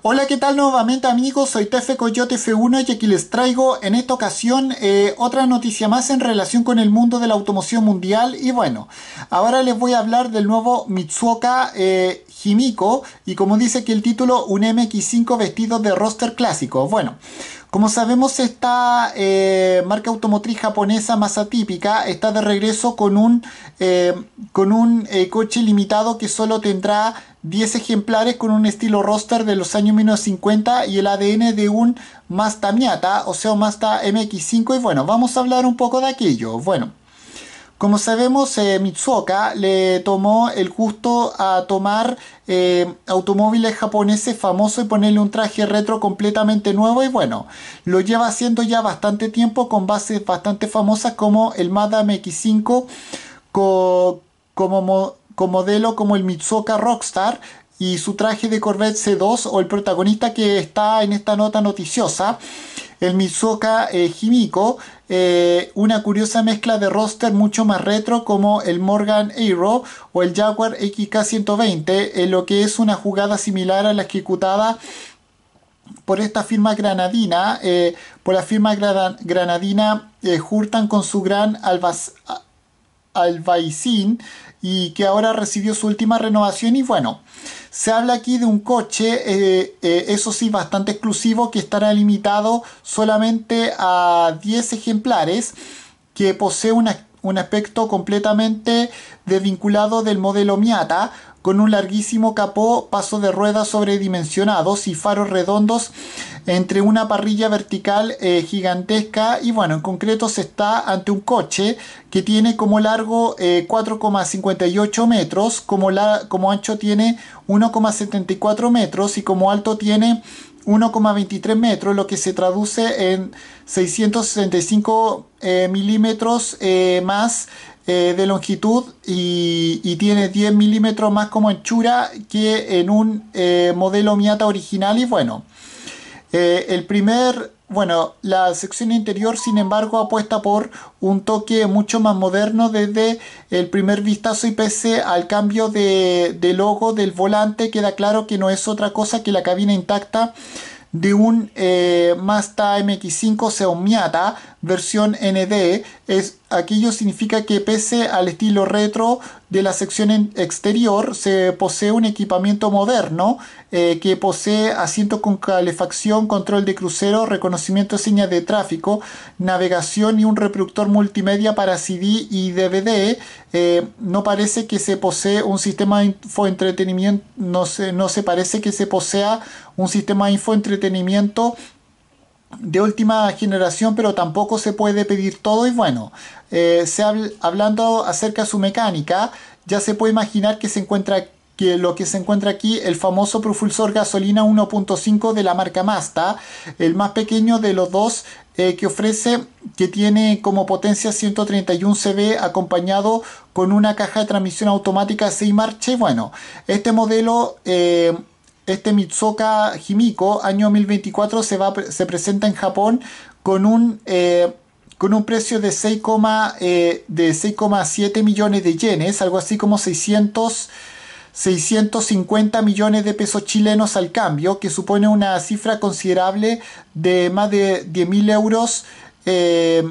Hola, ¿qué tal nuevamente amigos? Soy Tefe Coyote F1 y aquí les traigo en esta ocasión eh, otra noticia más en relación con el mundo de la automoción mundial. Y bueno, ahora les voy a hablar del nuevo Mitsuoka eh, y como dice aquí el título, un MX5 vestido de roster clásico. Bueno, como sabemos esta eh, marca automotriz japonesa más atípica está de regreso con un, eh, con un coche limitado que solo tendrá 10 ejemplares con un estilo roster de los años 1950 y el ADN de un Mazda Miata, o sea, un Mazda MX5. Y bueno, vamos a hablar un poco de aquello. Bueno, como sabemos, eh, Mitsuoka le tomó el gusto a tomar eh, automóviles japoneses famosos y ponerle un traje retro completamente nuevo. Y bueno, lo lleva haciendo ya bastante tiempo con bases bastante famosas como el Mazda MX5, como con modelo como el Mitsuoka Rockstar y su traje de Corvette C2 o el protagonista que está en esta nota noticiosa, el Mitsuoka Jimiko eh, eh, una curiosa mezcla de roster mucho más retro como el Morgan Aero o el Jaguar XK120, en lo que es una jugada similar a la ejecutada por esta firma granadina, eh, por la firma gran, granadina Hurtan con su gran albacete, Albaicín y que ahora recibió su última renovación y bueno, se habla aquí de un coche, eh, eh, eso sí, bastante exclusivo, que estará limitado solamente a 10 ejemplares, que posee un aspecto completamente desvinculado del modelo Miata, con un larguísimo capó, paso de ruedas sobredimensionados y faros redondos entre una parrilla vertical eh, gigantesca y bueno, en concreto se está ante un coche que tiene como largo 4,58 eh, metros, como, la, como ancho tiene 1,74 metros y como alto tiene 1,23 metros, lo que se traduce en 665 eh, milímetros eh, más eh, de longitud y, y tiene 10 milímetros más como anchura que en un modelo Miata original. Y bueno, el primer bueno, la sección interior, sin embargo, apuesta por un toque mucho más moderno desde el primer vistazo y pese al cambio de, logo del volante, queda claro que no es otra cosa que la cabina intacta de un eh, Mazda MX5 Seo Miata versión ND, es, aquello significa que pese al estilo retro de la sección exterior, se posee un equipamiento moderno eh, que posee asientos con calefacción, control de crucero, reconocimiento de señas de tráfico, navegación y un reproductor multimedia para CD y DVD. Eh, no parece que se posee un sistema de infoentretenimiento, no se, no se parece que se posea un sistema de infoentretenimiento de última generación, pero tampoco se puede pedir todo. Y bueno, eh, se hablando acerca de su mecánica, ya se puede imaginar que se encuentra que lo que se encuentra aquí, el famoso propulsor gasolina 1.5 de la marca Mazda, el más pequeño de los dos eh, que ofrece, que tiene como potencia 131 CV acompañado con una caja de transmisión automática 6 marcha. Y bueno, este modelo... Eh, este Mitsuka Himiko, año 2024, se, va, se presenta en Japón con un, eh, con un precio de 6,7 eh, millones de yenes, algo así como 650 millones de pesos chilenos al cambio, que supone una cifra considerable de más de 10.000 euros. Eh,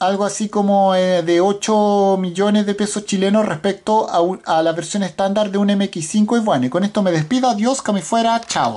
algo así como eh, de 8 millones de pesos chilenos respecto a, la versión estándar de un MX5 y bueno, y con esto me despido, adiós, que me fuera, chao.